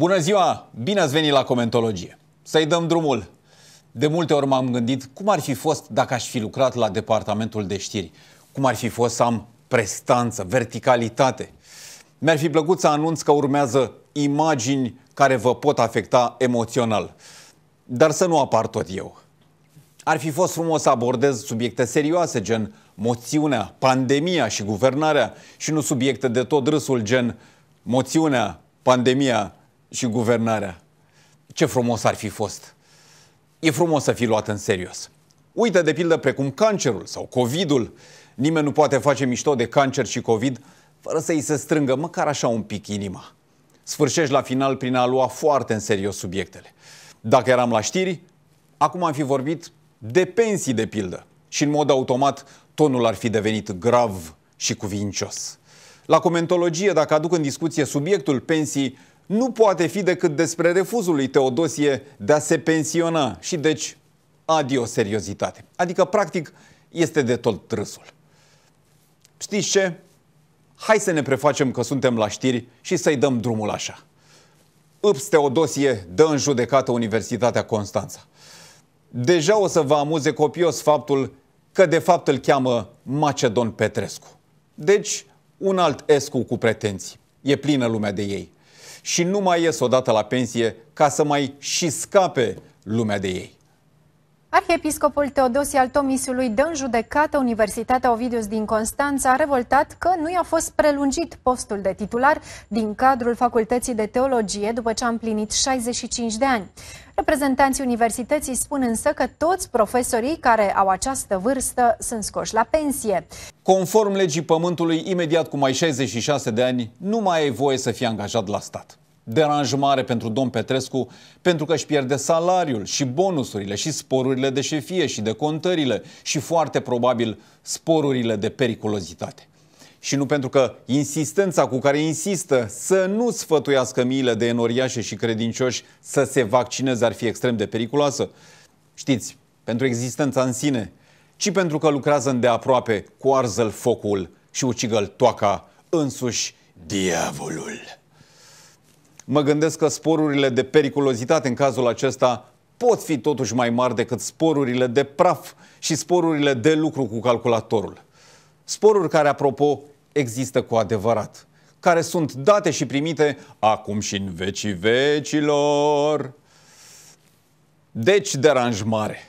Bună ziua! Bine ați venit la Comentologie! Să-i dăm drumul! De multe ori m-am gândit cum ar fi fost dacă aș fi lucrat la departamentul de știri, cum ar fi fost să am prestanță, verticalitate. Mi-ar fi plăcut să anunț că urmează imagini care vă pot afecta emoțional. Dar să nu apar tot eu. Ar fi fost frumos să abordez subiecte serioase, gen moțiunea, pandemia și guvernarea, și nu subiecte de tot râsul, gen moțiunea, pandemia și guvernarea. Ce frumos ar fi fost! E frumos să fii luat în serios. Uite, de pildă, precum cancerul sau COVID-ul. Nimeni nu poate face mișto de cancer și COVID fără să îi se strângă măcar așa un pic inima. Sfârșești la final prin a lua foarte în serios subiectele. Dacă eram la știri, acum am fi vorbit de pensii, de pildă. Și în mod automat, tonul ar fi devenit grav și cuvincios. La comentologie, dacă aduc în discuție subiectul pensii, nu poate fi decât despre refuzul lui Teodosie de a se pensiona și deci adio seriozitate. Adică, practic, este de tot râsul. Știți ce? Hai să ne prefacem că suntem la știri și să-i dăm drumul așa. Ups Teodosie dă în judecată Universitatea Constanța. Deja o să vă amuze copios faptul că de fapt îl cheamă Macedon Petrescu. Deci, un alt Escu cu pretenții. E plină lumea de ei și nu mai ies odată la pensie ca să mai și scape lumea de ei. Arhiepiscopul Teodosie al Tomisului dă în judecată Universitatea Ovidius din Constanța, revoltat că nu i-a fost prelungit postul de titular din cadrul Facultății de Teologie după ce a împlinit 65 de ani. Reprezentanții universității spun însă că toți profesorii care au această vârstă sunt scoși la pensie. Conform legii pământului, imediat cu mai 66 de ani, nu mai ai voie să fie angajat la stat. Deranj mare pentru domn Petrescu pentru că își pierde salariul și bonusurile și sporurile de șefie și de contările și foarte probabil sporurile de periculozitate. Și nu pentru că insistența cu care insistă să nu sfătuiască miile de enoriașe și credincioși să se vaccineze ar fi extrem de periculoasă. Știți, pentru existența în sine, ci pentru că lucrează îndeaproape cu arzăl focul și ucigă-l toaca însuși diavolul mă gândesc că sporurile de periculozitate în cazul acesta pot fi totuși mai mari decât sporurile de praf și sporurile de lucru cu calculatorul. Sporuri care, apropo, există cu adevărat, care sunt date și primite acum și în vecii vecilor. Deci, deranj mare.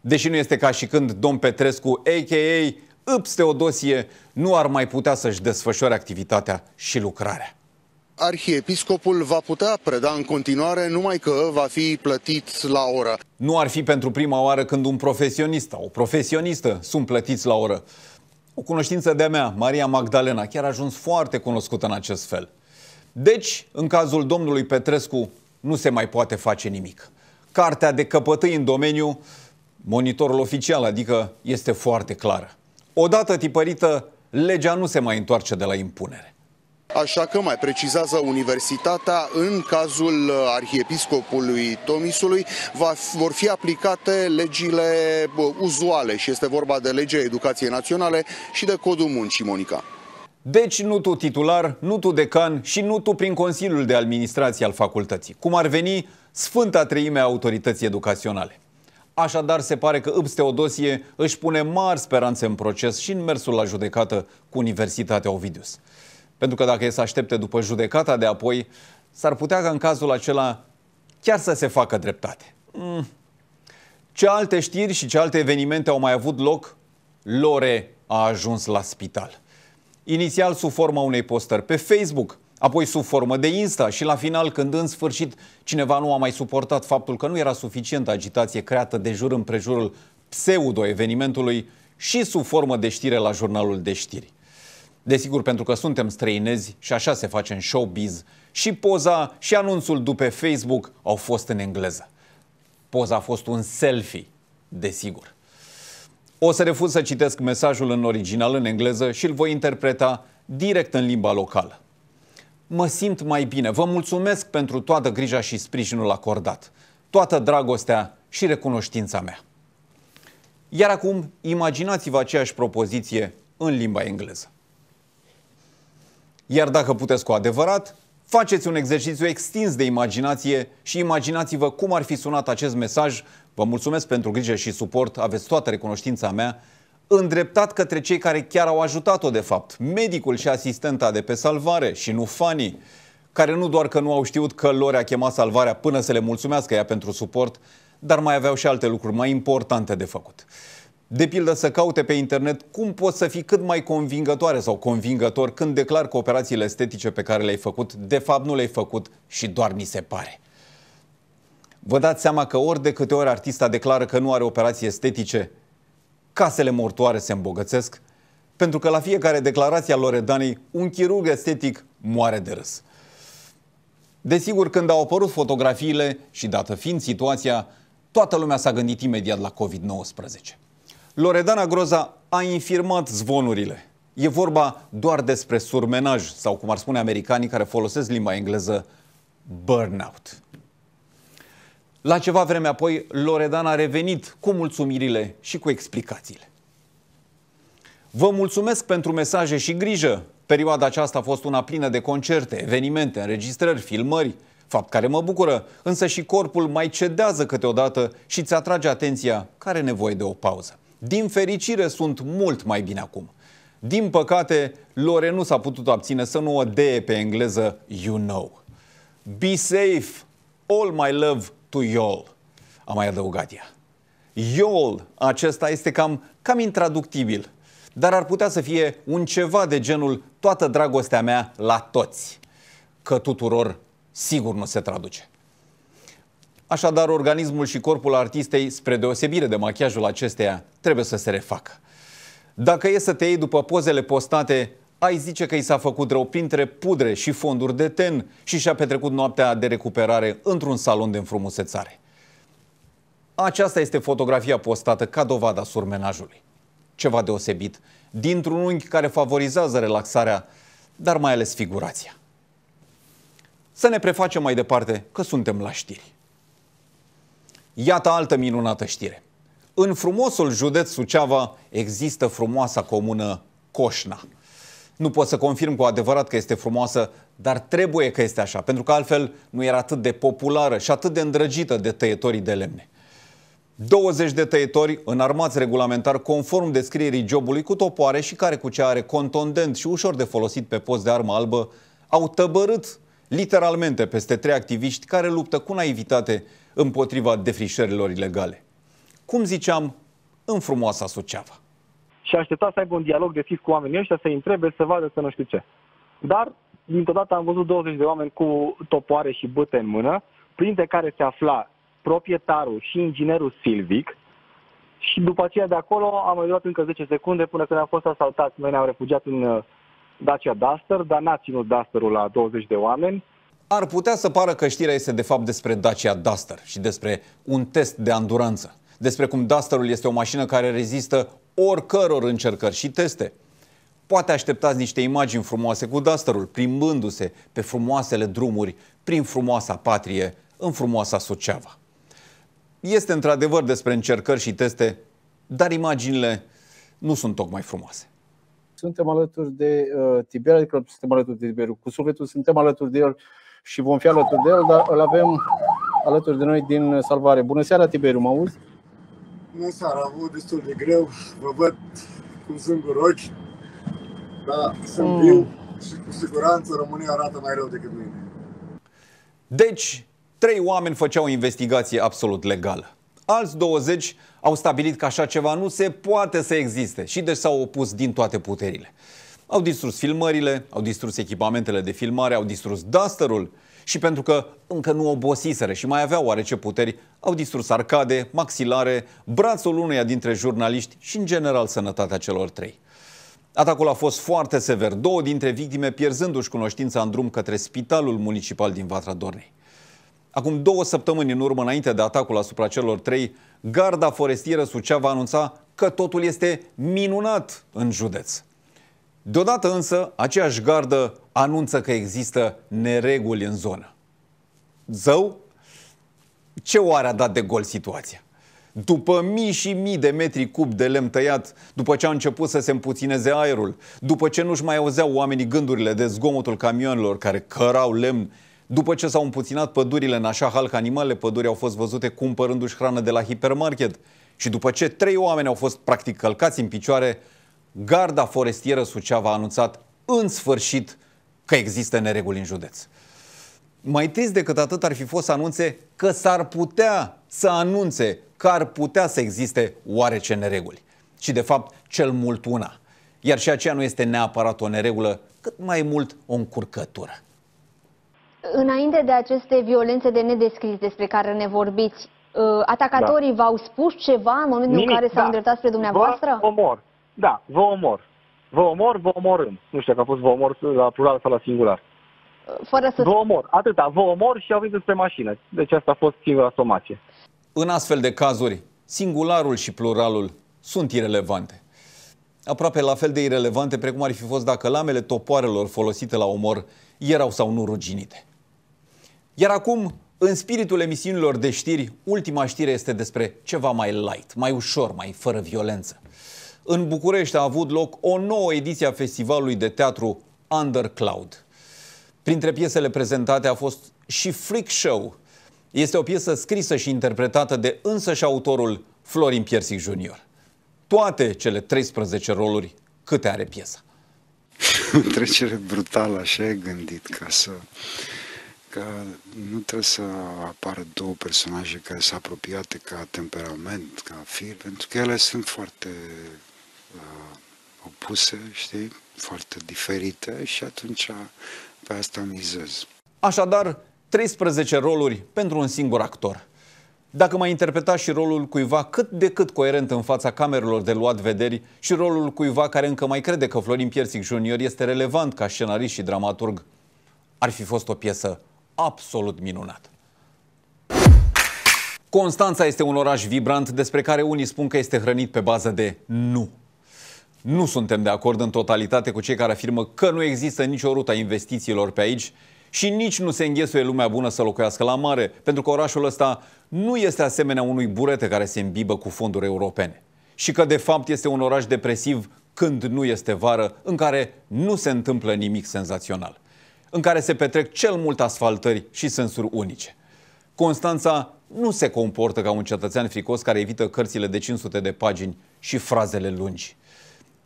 Deși nu este ca și când domn Petrescu, a.k.a. Îps Teodosie, nu ar mai putea să-și desfășoare activitatea și lucrarea arhiepiscopul va putea preda în continuare, numai că va fi plătit la oră. Nu ar fi pentru prima oară când un profesionist o profesionistă sunt plătiți la oră. O cunoștință de-a mea, Maria Magdalena, chiar a ajuns foarte cunoscută în acest fel. Deci, în cazul domnului Petrescu, nu se mai poate face nimic. Cartea de căpătâi în domeniu, monitorul oficial, adică, este foarte clară. Odată tipărită, legea nu se mai întoarce de la impunere. Așa că mai precizează universitatea, în cazul uh, arhiepiscopului Tomisului, va, vor fi aplicate legile uzuale și este vorba de legea educației naționale și de codul muncii, Monica. Deci nu tu titular, nu tu decan și nu tu prin Consiliul de Administrație al facultății. Cum ar veni Sfânta Treime a Autorității Educaționale. Așadar, se pare că Ips Teodosie își pune mari speranțe în proces și în mersul la judecată cu Universitatea Ovidius. Pentru că dacă e să aștepte după judecata de apoi, s-ar putea ca în cazul acela chiar să se facă dreptate. Mm. Ce alte știri și ce alte evenimente au mai avut loc? Lore a ajuns la spital. Inițial sub forma unei postări pe Facebook, apoi sub formă de Insta și la final când în sfârșit cineva nu a mai suportat faptul că nu era suficientă agitație creată de jur împrejurul pseudo-evenimentului și sub formă de știre la jurnalul de știri. Desigur, pentru că suntem străinezi și așa se face în showbiz. Și poza și anunțul după Facebook au fost în engleză. Poza a fost un selfie, desigur. O să refuz să citesc mesajul în original în engleză și îl voi interpreta direct în limba locală. Mă simt mai bine. Vă mulțumesc pentru toată grija și sprijinul acordat. Toată dragostea și recunoștința mea. Iar acum, imaginați-vă aceeași propoziție în limba engleză. Iar dacă puteți cu adevărat, faceți un exercițiu extins de imaginație și imaginați-vă cum ar fi sunat acest mesaj. Vă mulțumesc pentru grijă și suport, aveți toată recunoștința mea, îndreptat către cei care chiar au ajutat-o de fapt, medicul și asistenta de pe salvare și nu fanii, care nu doar că nu au știut că lor a chemat salvarea până să le mulțumească ea pentru suport, dar mai aveau și alte lucruri mai importante de făcut. De pildă să caute pe internet cum poți să fii cât mai convingătoare sau convingător când declar că operațiile estetice pe care le-ai făcut, de fapt nu le-ai făcut și doar mi se pare. Vă dați seama că ori de câte ori artista declară că nu are operații estetice, casele mortoare se îmbogățesc, pentru că la fiecare declarație a Loredanei, un chirurg estetic moare de râs. Desigur, când au apărut fotografiile și dată fiind situația, toată lumea s-a gândit imediat la COVID-19. Loredana Groza a infirmat zvonurile. E vorba doar despre surmenaj sau, cum ar spune americanii care folosesc limba engleză, burnout. La ceva vreme apoi, Loredana a revenit cu mulțumirile și cu explicațiile. Vă mulțumesc pentru mesaje și grijă. Perioada aceasta a fost una plină de concerte, evenimente, înregistrări, filmări, fapt care mă bucură, însă și corpul mai cedează câteodată și ți atrage atenția care are nevoie de o pauză. Din fericire sunt mult mai bine acum. Din păcate, Lore nu s-a putut abține să nu o dee pe engleză You Know. Be safe, all my love to y'all, a mai adăugat ea. Y'all acesta este cam, cam intraductibil, dar ar putea să fie un ceva de genul toată dragostea mea la toți, că tuturor sigur nu se traduce. Așadar, organismul și corpul artistei, spre deosebire de machiajul acesteia, trebuie să se refacă. Dacă e să te iei după pozele postate, ai zice că i s-a făcut rău printre pudre și fonduri de ten și și-a petrecut noaptea de recuperare într-un salon de înfrumusețare. Aceasta este fotografia postată ca dovada surmenajului. Ceva deosebit, dintr-un unghi care favorizează relaxarea, dar mai ales figurația. Să ne prefacem mai departe că suntem la știri. Iată altă minunată știre. În frumosul județ Suceava există frumoasa comună Coșna. Nu pot să confirm cu adevărat că este frumoasă, dar trebuie că este așa, pentru că altfel nu era atât de populară și atât de îndrăgită de tăietorii de lemne. 20 de tăietori înarmați regulamentar conform descrierii jobului cu topoare și care cu ce are contondent și ușor de folosit pe post de armă albă, au tăbărât literalmente peste trei activiști care luptă cu naivitate împotriva defrișărilor ilegale. Cum ziceam, în frumoasa Suceava. Și aștepta să aibă un dialog deschis cu oamenii ăștia, să-i întrebe, să vadă, să nu știu ce. Dar, dintr-o dată, am văzut 20 de oameni cu topoare și băte în mână, printre care se afla proprietarul și inginerul Silvic, și după aceea de acolo am mai luat încă 10 secunde până când am fost asaltați. Noi ne-am refugiat în uh, Dacia Duster, dar n-a ținut Dusterul la 20 de oameni ar putea să pară că știrea este de fapt despre Dacia Duster și despre un test de anduranță, despre cum Dusterul este o mașină care rezistă oricăror încercări și teste. Poate așteptați niște imagini frumoase cu Dusterul, plimbându-se pe frumoasele drumuri prin frumoasa patrie, în frumoasa Suceava. Este într-adevăr despre încercări și teste, dar imaginile nu sunt tocmai frumoase suntem alături de uh, Tiberiu, adică suntem alături de Tiberiu, cu sufletul suntem alături de el și vom fi alături de el, dar îl avem alături de noi din Salvare. Bună seara, Tiberiu, mă auzi? Bună seara, am avut destul de greu, vă văd cum sunt goroci, dar sunt mm. viu și cu siguranță România arată mai rău decât mine. Deci, trei oameni făceau o investigație absolut legală. Alți 20 au stabilit că așa ceva nu se poate să existe și deci s-au opus din toate puterile. Au distrus filmările, au distrus echipamentele de filmare, au distrus dusterul și pentru că încă nu obosiseră și mai aveau oarece puteri, au distrus arcade, maxilare, brațul uneia dintre jurnaliști și în general sănătatea celor trei. Atacul a fost foarte sever, două dintre victime pierzându-și cunoștința în drum către spitalul municipal din Vatra Dornei. Acum două săptămâni în urmă, înainte de atacul asupra celor trei, Garda Forestieră Suceava anunța că totul este minunat în județ. Deodată însă, aceeași gardă anunță că există nereguli în zonă. Zău? Ce oare a dat de gol situația? După mii și mii de metri cub de lemn tăiat, după ce a început să se împuțineze aerul, după ce nu-și mai auzeau oamenii gândurile de zgomotul camioanelor care cărau lemn, după ce s-au împuținat pădurile în așa hal că animalele pădurii au fost văzute cumpărându-și hrană de la hipermarket și după ce trei oameni au fost practic călcați în picioare Garda Forestieră Suceava a anunțat în sfârșit că există nereguli în județ. Mai trist decât atât ar fi fost să anunțe că s-ar putea să anunțe că ar putea să existe oarece nereguli. Și de fapt, cel mult una. Iar și aceea nu este neapărat o neregulă, cât mai mult o încurcătură. Înainte de aceste violențe de nedescris despre care ne vorbiți, uh, atacatorii da. v-au spus ceva în momentul Nimic, în care s-au da. îndreptat spre dumneavoastră? Vă omor. Da, vă omor. Vă omor, vă omorâm. Nu știu dacă a fost vă omor la plural sau la singular. Fără să... Vă omor, atâta, vă omor și au venit spre mașină. Deci asta a fost singura somație. În astfel de cazuri, singularul și pluralul sunt irelevante. Aproape la fel de irelevante precum ar fi fost dacă lamele topoarelor folosite la omor erau sau nu ruginite. Iar acum, în spiritul emisiunilor de știri, ultima știre este despre ceva mai light, mai ușor, mai fără violență în București a avut loc o nouă ediție a festivalului de teatru Undercloud. Printre piesele prezentate a fost și Freak Show. Este o piesă scrisă și interpretată de însăși autorul Florin Piersic Junior. Toate cele 13 roluri câte are piesa. O trecere brutală, așa e gândit, ca să că nu trebuie să apară două personaje care sunt apropiate ca temperament, ca fir, pentru că ele sunt foarte Uh, opuse, știi, foarte diferite și atunci pe asta mizez. Așadar, 13 roluri pentru un singur actor. Dacă mai interpreta și rolul cuiva cât de cât coerent în fața camerelor de luat vederi și rolul cuiva care încă mai crede că Florin Piersic Junior este relevant ca scenarist și dramaturg, ar fi fost o piesă absolut minunată. Constanța este un oraș vibrant despre care unii spun că este hrănit pe bază de nu. Nu suntem de acord în totalitate cu cei care afirmă că nu există nicio rută a investițiilor pe aici și nici nu se înghesuie lumea bună să locuiască la mare, pentru că orașul ăsta nu este asemenea unui burete care se îmbibă cu fonduri europene. Și că de fapt este un oraș depresiv când nu este vară, în care nu se întâmplă nimic senzațional, în care se petrec cel mult asfaltări și sensuri unice. Constanța nu se comportă ca un cetățean fricos care evită cărțile de 500 de pagini și frazele lungi.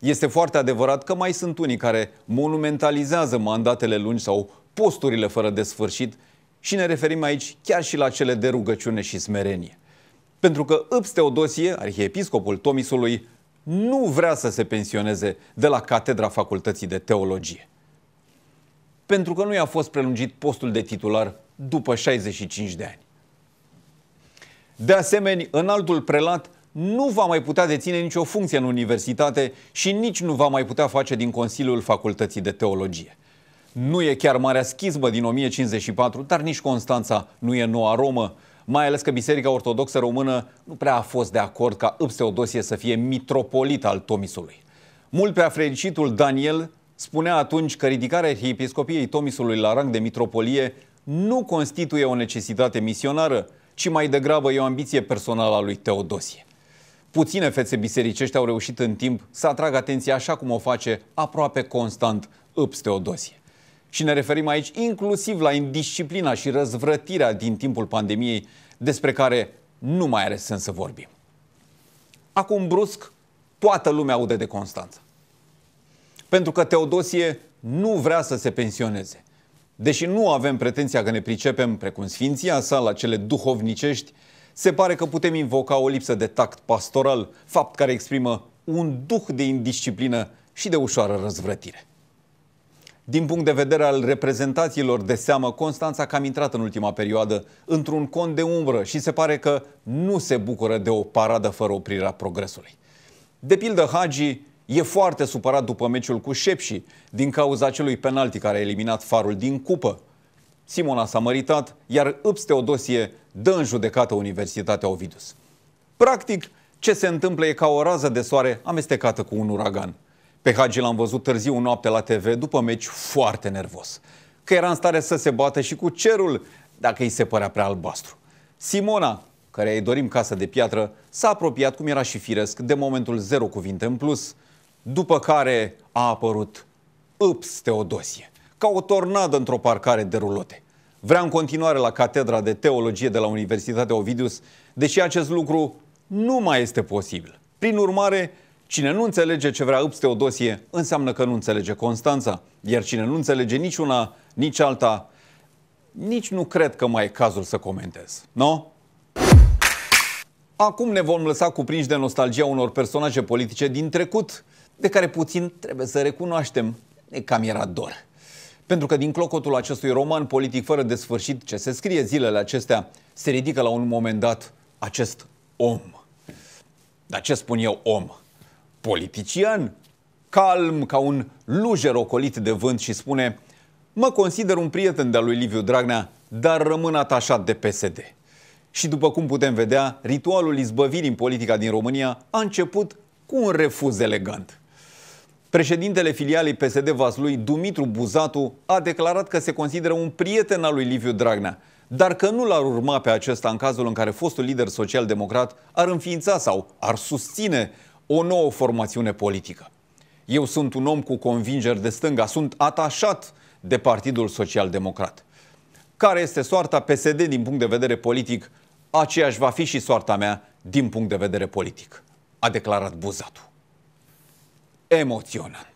Este foarte adevărat că mai sunt unii care monumentalizează mandatele lungi sau posturile fără de sfârșit și ne referim aici chiar și la cele de rugăciune și smerenie. Pentru că Îps Teodosie, arhiepiscopul Tomisului, nu vrea să se pensioneze de la Catedra Facultății de Teologie. Pentru că nu i-a fost prelungit postul de titular după 65 de ani. De asemenea, în altul prelat nu va mai putea deține nicio funcție în universitate și nici nu va mai putea face din Consiliul Facultății de Teologie. Nu e chiar marea schismă din 1054, dar nici Constanța nu e noua Romă, mai ales că Biserica Ortodoxă Română nu prea a fost de acord ca Ipseodosie să fie mitropolit al Tomisului. Mult prea fericitul Daniel spunea atunci că ridicarea episcopiei Tomisului la rang de mitropolie nu constituie o necesitate misionară, ci mai degrabă e o ambiție personală a lui Teodosie. Puține fețe bisericești au reușit în timp să atragă atenția așa cum o face aproape constant Îps Teodosie. Și ne referim aici inclusiv la indisciplina și răzvrătirea din timpul pandemiei despre care nu mai are sens să vorbim. Acum brusc toată lumea aude de Constanța. Pentru că Teodosie nu vrea să se pensioneze. Deși nu avem pretenția că ne pricepem, precum Sfinția sa, la cele duhovnicești, se pare că putem invoca o lipsă de tact pastoral, fapt care exprimă un duh de indisciplină și de ușoară răzvrătire. Din punct de vedere al reprezentațiilor de seamă, Constanța cam intrat în ultima perioadă într-un cont de umbră și se pare că nu se bucură de o paradă fără oprirea progresului. De pildă, Hagi e foarte supărat după meciul cu Șepși din cauza acelui penalti care a eliminat farul din cupă, Simona s-a măritat, iar Îps Teodosie dă în judecată Universitatea Ovidus. Practic, ce se întâmplă e ca o rază de soare amestecată cu un uragan. Pe Hagi l-am văzut târziu noapte la TV, după meci foarte nervos. Că era în stare să se bată și cu cerul, dacă îi se părea prea albastru. Simona, care îi dorim casă de piatră, s-a apropiat, cum era și firesc, de momentul zero cuvinte în plus, după care a apărut Ups Teodosie ca o tornadă într-o parcare de rulote. Vrea în continuare la Catedra de Teologie de la Universitatea Ovidius, deși acest lucru nu mai este posibil. Prin urmare, cine nu înțelege ce vrea Ups Teodosie, înseamnă că nu înțelege Constanța, iar cine nu înțelege nici una, nici alta, nici nu cred că mai e cazul să comentez. Nu? Acum ne vom lăsa cuprinși de nostalgia unor personaje politice din trecut, de care puțin trebuie să recunoaștem, ne cam era dor. Pentru că din clocotul acestui roman politic fără de sfârșit ce se scrie zilele acestea, se ridică la un moment dat acest om. Dar ce spun eu om? Politician, calm ca un lujer ocolit de vânt și spune Mă consider un prieten de-al lui Liviu Dragnea, dar rămân atașat de PSD. Și după cum putem vedea, ritualul izbăvirii în politica din România a început cu un refuz elegant. Președintele filialei PSD Vaslui, Dumitru Buzatu, a declarat că se consideră un prieten al lui Liviu Dragnea, dar că nu l-ar urma pe acesta în cazul în care fostul lider social-democrat ar înființa sau ar susține o nouă formațiune politică. Eu sunt un om cu convingeri de stânga, sunt atașat de Partidul Social-Democrat. Care este soarta PSD din punct de vedere politic, aceeași va fi și soarta mea din punct de vedere politic, a declarat Buzatu emoționant.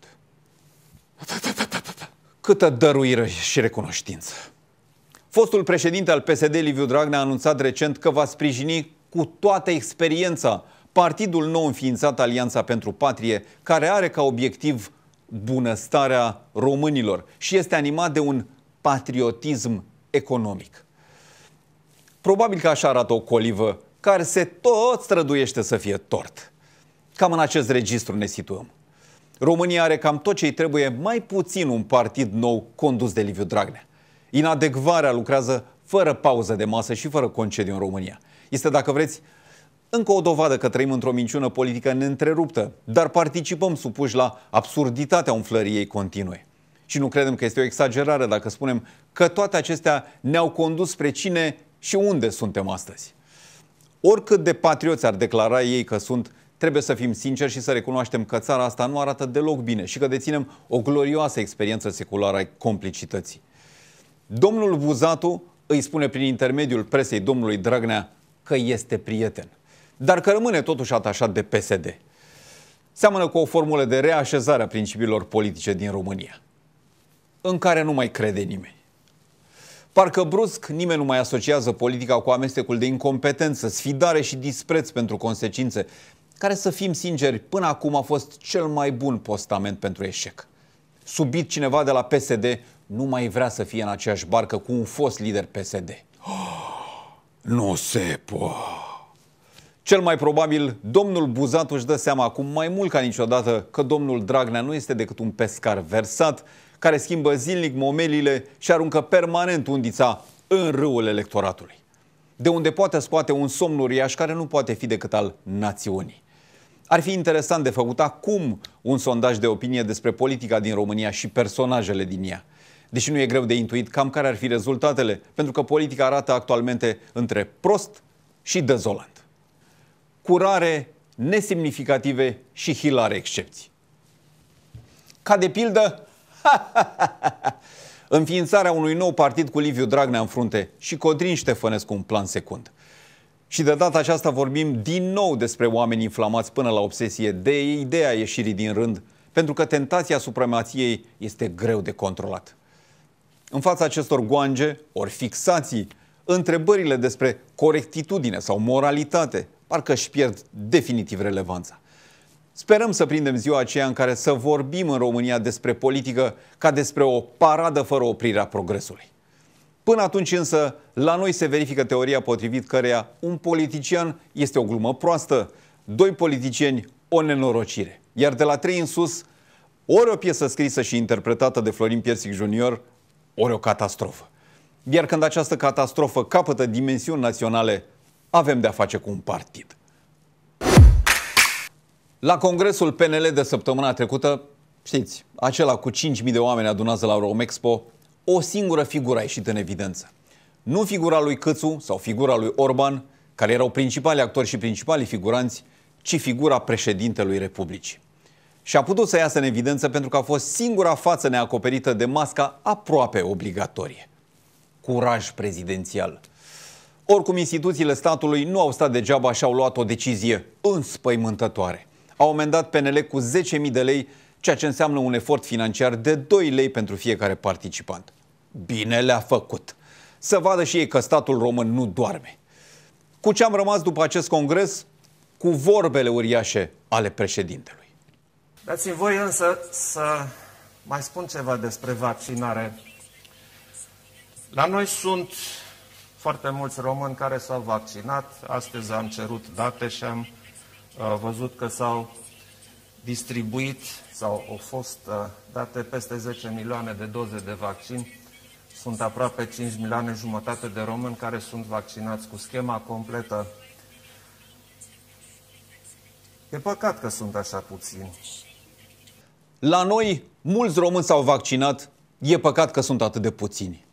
Câtă dăruire și recunoștință! Fostul președinte al PSD, Liviu Dragnea, a anunțat recent că va sprijini cu toată experiența partidul nou înființat Alianța pentru Patrie, care are ca obiectiv bunăstarea românilor și este animat de un patriotism economic. Probabil că așa arată o colivă care se tot străduiește să fie tort. Cam în acest registru ne situăm. România are cam tot ce îi trebuie, mai puțin un partid nou condus de Liviu Dragnea. Inadecvarea lucrează fără pauză de masă și fără concediu în România. Este, dacă vreți, încă o dovadă că trăim într-o minciună politică neîntreruptă, dar participăm supuși la absurditatea umflăriei continue. Și nu credem că este o exagerare dacă spunem că toate acestea ne-au condus spre cine și unde suntem astăzi. Oricât de patrioți ar declara ei că sunt Trebuie să fim sinceri și să recunoaștem că țara asta nu arată deloc bine și că deținem o glorioasă experiență seculară a complicității. Domnul Buzatu îi spune prin intermediul presei domnului Dragnea că este prieten, dar că rămâne totuși atașat de PSD. Seamănă cu o formulă de reașezare a principiilor politice din România, în care nu mai crede nimeni. Parcă brusc nimeni nu mai asociază politica cu amestecul de incompetență, sfidare și dispreț pentru consecințe care să fim sinceri, până acum a fost cel mai bun postament pentru eșec. Subit cineva de la PSD nu mai vrea să fie în aceeași barcă cu un fost lider PSD. nu se poate. Cel mai probabil, domnul Buzatu își dă seama acum mai mult ca niciodată că domnul Dragnea nu este decât un pescar versat care schimbă zilnic momelile și aruncă permanent undița în râul electoratului de unde poate scoate un somn uriaș care nu poate fi decât al națiunii. Ar fi interesant de făcut acum un sondaj de opinie despre politica din România și personajele din ea. Deși nu e greu de intuit cam care ar fi rezultatele, pentru că politica arată actualmente între prost și dezolant. Curare, nesemnificative și hilare excepții. Ca de pildă, înființarea unui nou partid cu Liviu Dragnea în frunte și Codrin Ștefănescu un plan secund – și de data aceasta vorbim din nou despre oameni inflamați până la obsesie de ideea ieșirii din rând, pentru că tentația supremației este greu de controlat. În fața acestor goange, ori fixații, întrebările despre corectitudine sau moralitate parcă își pierd definitiv relevanța. Sperăm să prindem ziua aceea în care să vorbim în România despre politică ca despre o paradă fără oprirea progresului. Până atunci însă, la noi se verifică teoria potrivit căreia un politician este o glumă proastă, doi politicieni o nenorocire. Iar de la trei în sus, ori o piesă scrisă și interpretată de Florin Piersic Junior, ori o catastrofă. Iar când această catastrofă capătă dimensiuni naționale, avem de-a face cu un partid. La congresul PNL de săptămâna trecută, știți, acela cu 5.000 de oameni adunați la Romexpo, o singură figură a ieșit în evidență. Nu figura lui Câțu sau figura lui Orban, care erau principali actori și principalii figuranți, ci figura președintelui Republicii. Și a putut să iasă în evidență pentru că a fost singura față neacoperită de masca aproape obligatorie. Curaj prezidențial. Oricum, instituțiile statului nu au stat degeaba și au luat o decizie înspăimântătoare. Au amendat PNL cu 10.000 de lei, ceea ce înseamnă un efort financiar de 2 lei pentru fiecare participant. Bine le-a făcut. Să vadă și ei că statul român nu doarme. Cu ce am rămas după acest congres? Cu vorbele uriașe ale președintelui. Dați-mi voi însă să mai spun ceva despre vaccinare. La noi sunt foarte mulți români care s-au vaccinat. Astăzi am cerut date și am uh, văzut că s-au distribuit sau au fost uh, date peste 10 milioane de doze de vaccin sunt aproape 5 milioane jumătate de români care sunt vaccinați cu schema completă. E păcat că sunt așa puțini. La noi, mulți români s-au vaccinat, e păcat că sunt atât de puțini.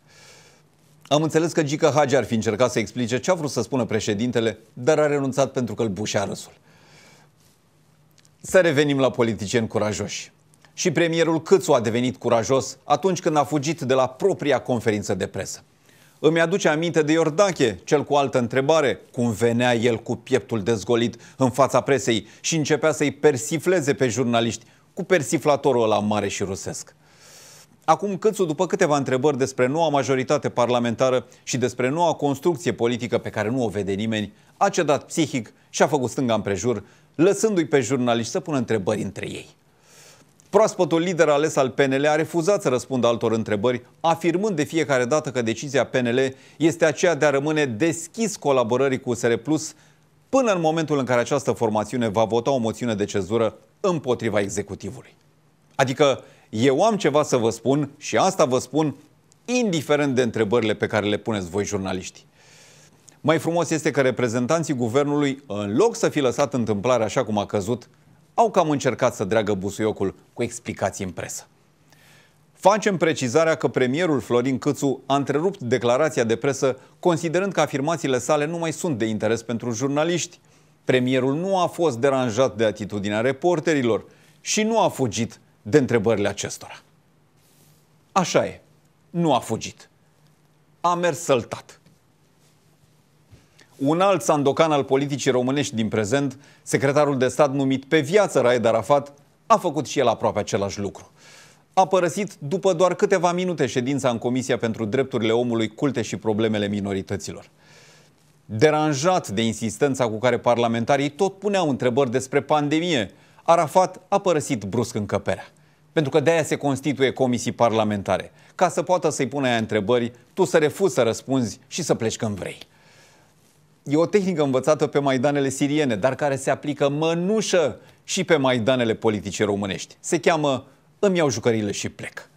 Am înțeles că Gica Hagi ar fi încercat să explice ce a vrut să spună președintele, dar a renunțat pentru că îl bușea răsul. Să revenim la politicieni curajoși. Și premierul Câțu a devenit curajos atunci când a fugit de la propria conferință de presă. Îmi aduce aminte de Iordache, cel cu altă întrebare, cum venea el cu pieptul dezgolit în fața presei și începea să-i persifleze pe jurnaliști cu persiflatorul ăla mare și rusesc. Acum Câțu, după câteva întrebări despre noua majoritate parlamentară și despre noua construcție politică pe care nu o vede nimeni, a cedat psihic și a făcut stânga împrejur, lăsându-i pe jurnaliști să pună întrebări între ei. Proaspătul lider ales al PNL a refuzat să răspundă altor întrebări, afirmând de fiecare dată că decizia PNL este aceea de a rămâne deschis colaborării cu USR Plus până în momentul în care această formațiune va vota o moțiune de cezură împotriva executivului. Adică eu am ceva să vă spun și asta vă spun indiferent de întrebările pe care le puneți voi jurnaliști. Mai frumos este că reprezentanții guvernului, în loc să fi lăsat întâmplarea așa cum a căzut, au cam încercat să dreagă busuiocul cu explicații în presă. Facem precizarea că premierul Florin Câțu a întrerupt declarația de presă considerând că afirmațiile sale nu mai sunt de interes pentru jurnaliști. Premierul nu a fost deranjat de atitudinea reporterilor și nu a fugit de întrebările acestora. Așa e, nu a fugit. A mers săltat. Un alt sandocan al politicii românești din prezent, secretarul de stat numit pe viață Raed Arafat, a făcut și el aproape același lucru. A părăsit după doar câteva minute ședința în Comisia pentru Drepturile Omului, Culte și Problemele Minorităților. Deranjat de insistența cu care parlamentarii tot puneau întrebări despre pandemie, Arafat a părăsit brusc încăperea. Pentru că de-aia se constituie comisii parlamentare, ca să poată să-i pune aia întrebări, tu să refuzi să răspunzi și să pleci când vrei. E o tehnică învățată pe maidanele siriene, dar care se aplică mănușă și pe maidanele politice românești. Se cheamă îmi iau jucările și plec.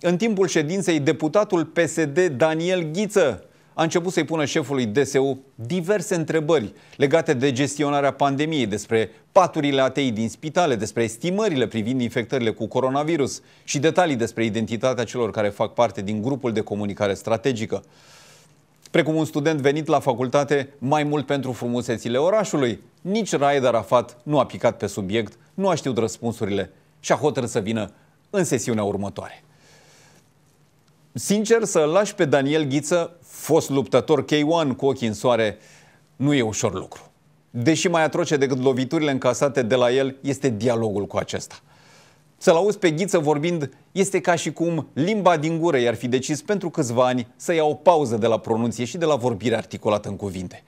În timpul ședinței, deputatul PSD Daniel Ghiță a început să-i pună șefului DSU diverse întrebări legate de gestionarea pandemiei, despre paturile atei din spitale, despre estimările privind infectările cu coronavirus și detalii despre identitatea celor care fac parte din grupul de comunicare strategică precum un student venit la facultate mai mult pentru frumusețile orașului. Nici Raed Arafat nu a picat pe subiect, nu a știut răspunsurile și a hotărât să vină în sesiunea următoare. Sincer, să-l lași pe Daniel Ghiță, fost luptător K1 cu ochii în soare, nu e ușor lucru. Deși mai atroce decât loviturile încasate de la el, este dialogul cu acesta – să-l auzi pe Ghiță vorbind este ca și cum limba din gură i-ar fi decis pentru câțiva ani să ia o pauză de la pronunție și de la vorbire articulată în cuvinte.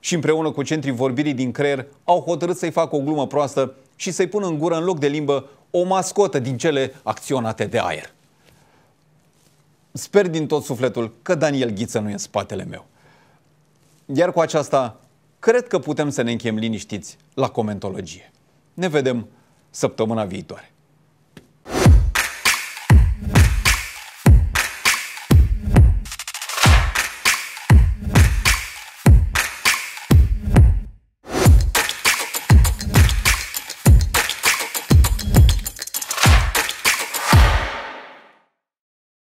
Și împreună cu centrii vorbirii din creier au hotărât să-i facă o glumă proastă și să-i pună în gură în loc de limbă o mascotă din cele acționate de aer. Sper din tot sufletul că Daniel Ghiță nu e în spatele meu. Iar cu aceasta, cred că putem să ne închem liniștiți la comentologie. Ne vedem săptămâna viitoare.